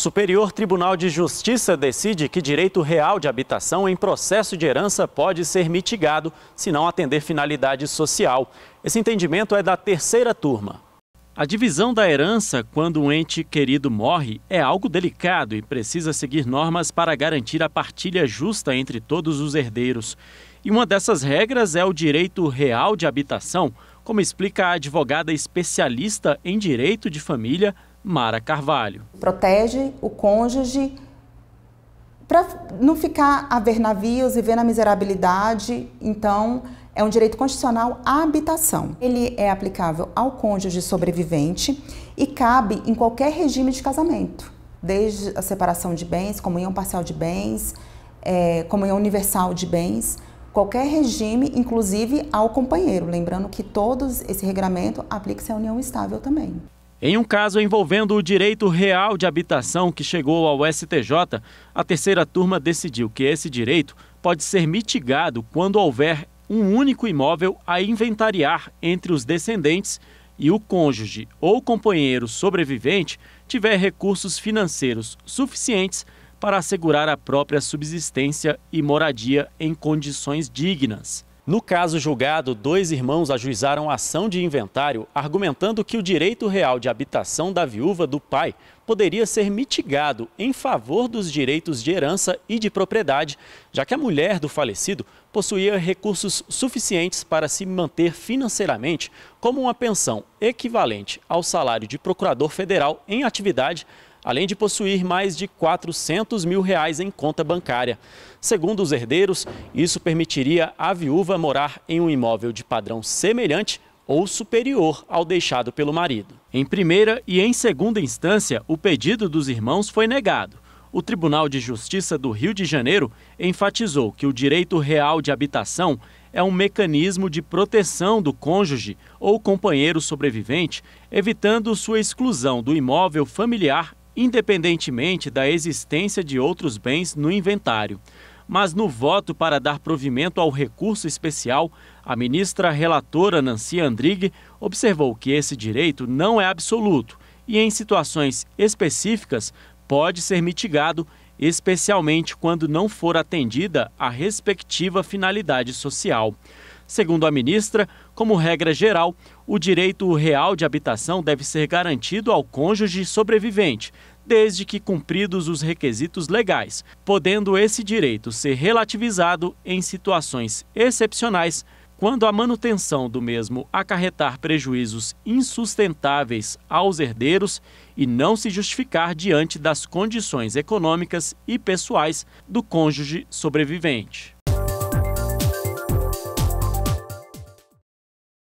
Superior Tribunal de Justiça decide que direito real de habitação em processo de herança pode ser mitigado se não atender finalidade social. Esse entendimento é da terceira turma. A divisão da herança quando um ente querido morre é algo delicado e precisa seguir normas para garantir a partilha justa entre todos os herdeiros. E uma dessas regras é o direito real de habitação, como explica a advogada especialista em direito de família, Mara Carvalho. Protege o cônjuge para não ficar a ver navios e ver na miserabilidade. Então, é um direito constitucional à habitação. Ele é aplicável ao cônjuge sobrevivente e cabe em qualquer regime de casamento, desde a separação de bens, comunhão parcial de bens, é, comunhão universal de bens, qualquer regime, inclusive ao companheiro. Lembrando que todo esse regramento aplica-se à união estável também. Em um caso envolvendo o direito real de habitação que chegou ao STJ, a terceira turma decidiu que esse direito pode ser mitigado quando houver um único imóvel a inventariar entre os descendentes e o cônjuge ou companheiro sobrevivente tiver recursos financeiros suficientes para assegurar a própria subsistência e moradia em condições dignas. No caso julgado, dois irmãos ajuizaram ação de inventário, argumentando que o direito real de habitação da viúva do pai poderia ser mitigado em favor dos direitos de herança e de propriedade, já que a mulher do falecido possuía recursos suficientes para se manter financeiramente, como uma pensão equivalente ao salário de procurador federal em atividade além de possuir mais de 400 mil reais em conta bancária. Segundo os herdeiros, isso permitiria à viúva morar em um imóvel de padrão semelhante ou superior ao deixado pelo marido. Em primeira e em segunda instância, o pedido dos irmãos foi negado. O Tribunal de Justiça do Rio de Janeiro enfatizou que o direito real de habitação é um mecanismo de proteção do cônjuge ou companheiro sobrevivente, evitando sua exclusão do imóvel familiar independentemente da existência de outros bens no inventário. Mas no voto para dar provimento ao recurso especial, a ministra relatora Nancy Andrighi observou que esse direito não é absoluto e, em situações específicas, pode ser mitigado, especialmente quando não for atendida a respectiva finalidade social. Segundo a ministra, como regra geral, o direito real de habitação deve ser garantido ao cônjuge sobrevivente, desde que cumpridos os requisitos legais, podendo esse direito ser relativizado em situações excepcionais quando a manutenção do mesmo acarretar prejuízos insustentáveis aos herdeiros e não se justificar diante das condições econômicas e pessoais do cônjuge sobrevivente.